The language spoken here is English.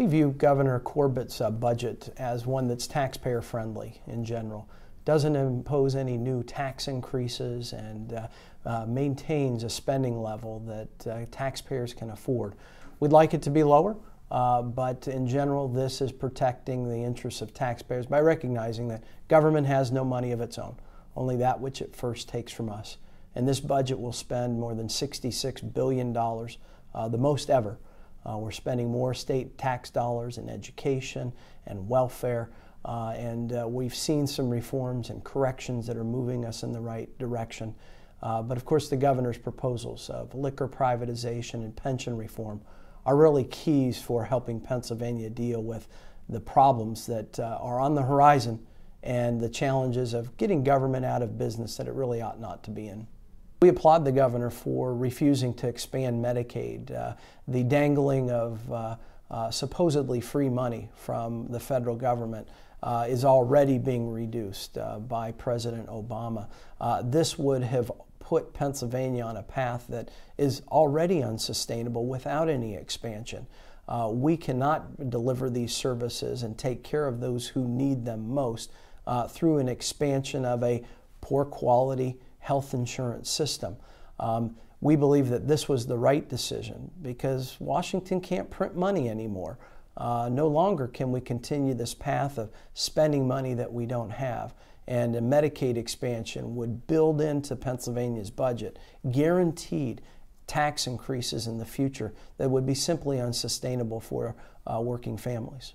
We view Governor Corbett's uh, budget as one that's taxpayer friendly in general, doesn't impose any new tax increases, and uh, uh, maintains a spending level that uh, taxpayers can afford. We'd like it to be lower. Uh, but in general, this is protecting the interests of taxpayers by recognizing that government has no money of its own, only that which it first takes from us. And this budget will spend more than $66 billion, uh, the most ever, uh, we're spending more state tax dollars in education and welfare, uh, and uh, we've seen some reforms and corrections that are moving us in the right direction. Uh, but of course, the governor's proposals of liquor privatization and pension reform are really keys for helping Pennsylvania deal with the problems that uh, are on the horizon and the challenges of getting government out of business that it really ought not to be in. We applaud the governor for refusing to expand Medicaid. Uh, the dangling of uh, uh, supposedly free money from the federal government uh, is already being reduced uh, by President Obama. Uh, this would have put Pennsylvania on a path that is already unsustainable without any expansion. we cannot deliver these services and take care of those who need them most through an expansion of a poor quality health insurance system. Um, we believe that this was the right decision because Washington can't print money anymore. Uh, no longer can we continue this path of spending money that we don't have. And a Medicaid expansion would build into Pennsylvania's budget guaranteed tax increases in the future that would be simply unsustainable for uh, working families.